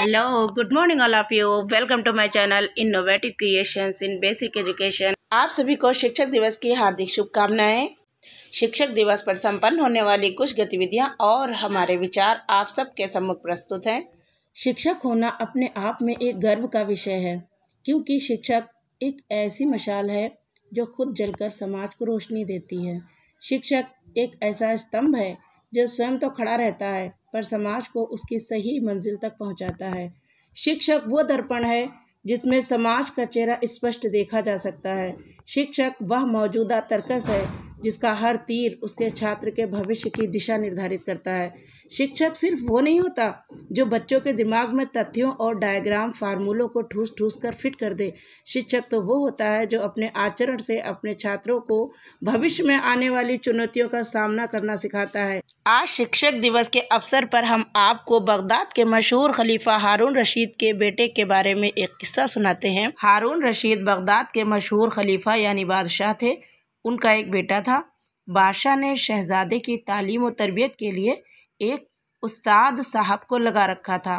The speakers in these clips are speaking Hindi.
hello good morning all of you welcome to my channel innovative creations in basic education आप सभी को शिक्षक दिवस की हार्दिक शुभकामनाएं शिक्षक दिवस पर संपन्न होने वाली कुछ गतिविधियां और हमारे विचार आप सबके सम्मुख प्रस्तुत हैं शिक्षक होना अपने आप में एक गर्व का विषय है क्योंकि शिक्षक एक ऐसी मशाल है जो खुद जलकर समाज को रोशनी देती है शिक्षक एक ऐसा स्तंभ है जो स्वयं तो खड़ा रहता है पर समाज को उसकी सही मंजिल तक पहुंचाता है शिक्षक वो दर्पण है जिसमें समाज का चेहरा स्पष्ट देखा जा सकता है शिक्षक वह मौजूदा तर्कस है जिसका हर तीर उसके छात्र के भविष्य की दिशा निर्धारित करता है शिक्षक सिर्फ वो नहीं होता जो बच्चों के दिमाग में तथ्यों और डायग्राम फार्मूलों को ठूस ठूस कर फिट कर दे शिक्षक तो वो होता है जो अपने आचरण से अपने छात्रों को भविष्य में आने वाली चुनौतियों का सामना करना सिखाता है आज शिक्षक दिवस के अवसर पर हम आपको बगदाद के मशहूर खलीफा हारून रशीद के बेटे के बारे में एक किस्सा सुनाते हैं हारून रशीद बगदाद के मशहूर खलीफा यानी बादशाह थे उनका एक बेटा था बादशाह ने शहजादे की तालीम और तरबियत के लिए एक उस्ताद साहब को लगा रखा था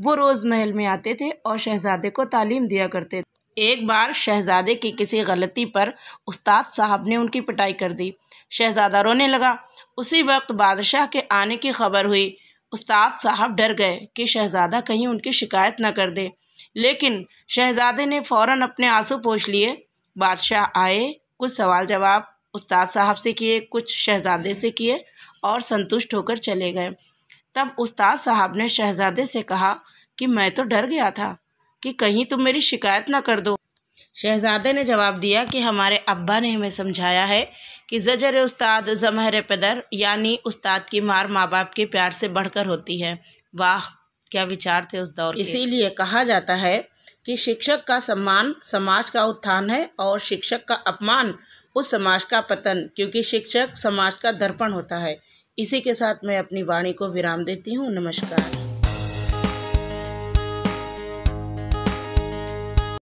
वो रोज़ महल में आते थे और शहजादे को तालीम दिया करते थे एक बार शहजादे की किसी गलती पर उस्ताद साहब ने उनकी पिटाई कर दी शहजादा रोने लगा उसी वक्त बादशाह के आने की खबर हुई उस्ताद साहब डर गए कि शहजादा कहीं उनकी शिकायत न कर दे लेकिन शहजादे ने फौरन अपने आंसू पोछ लिए बादशाह आए कुछ सवाल जवाब उस्ताद साहब से किए कुछ शहजादे से किए और संतुष्ट होकर चले गए तब उस्ताद साहब ने शहजादे से कहा कि मैं तो डर गया था कि कहीं तुम मेरी शिकायत ना कर दो शहजादे ने जवाब दिया कि हमारे अब्बा ने हमें समझाया है कि जजर उस्ताद जमहर पदर यानी उस्ताद की मार माँ बाप के प्यार से बढ़कर होती है वाह क्या विचार थे उस दौर इसीलिए कहा जाता है कि शिक्षक का सम्मान समाज का उत्थान है और शिक्षक का अपमान उस समाज का पतन क्योंकि शिक्षक समाज का दर्पण होता है इसी के साथ मैं अपनी वाणी को विराम देती हूँ नमस्कार